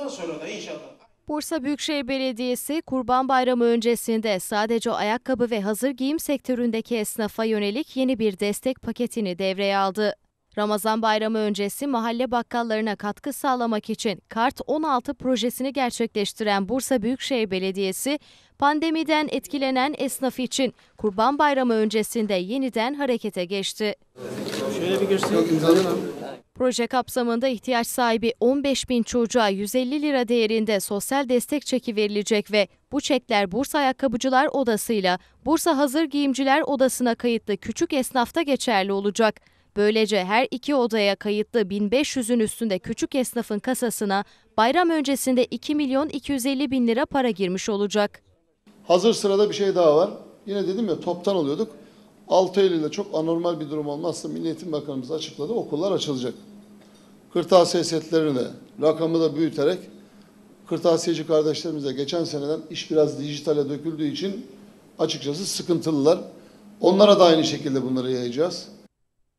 Bundan sonra da inşallah Bursa Büyükşehir Belediyesi Kurban Bayramı öncesinde sadece ayakkabı ve hazır giyim sektöründeki esnafa yönelik yeni bir destek paketini devreye aldı. Ramazan bayramı öncesi mahalle bakkallarına katkı sağlamak için Kart 16 projesini gerçekleştiren Bursa Büyükşehir Belediyesi, pandemiden etkilenen esnaf için Kurban Bayramı öncesinde yeniden harekete geçti. Şöyle bir göstereyim. Proje kapsamında ihtiyaç sahibi 15 bin çocuğa 150 lira değerinde sosyal destek çeki verilecek ve bu çekler Bursa Ayakkabıcılar Odası'yla Bursa Hazır Giyimciler Odası'na kayıtlı küçük esnafta geçerli olacak. Böylece her iki odaya kayıtlı 1500'ün üstünde küçük esnafın kasasına bayram öncesinde 2 milyon 250 bin lira para girmiş olacak. Hazır sırada bir şey daha var. Yine dedim ya toptan oluyorduk. 6 Eylül'de çok anormal bir durum olmazsa Milli Eğitim Bakanımız açıkladı okullar açılacak kırtasiye setlerini rakamı da büyüterek kırtasiyeci kardeşlerimize geçen seneden iş biraz dijitale döküldüğü için açıkçası sıkıntılılar. Onlara da aynı şekilde bunları yayacağız.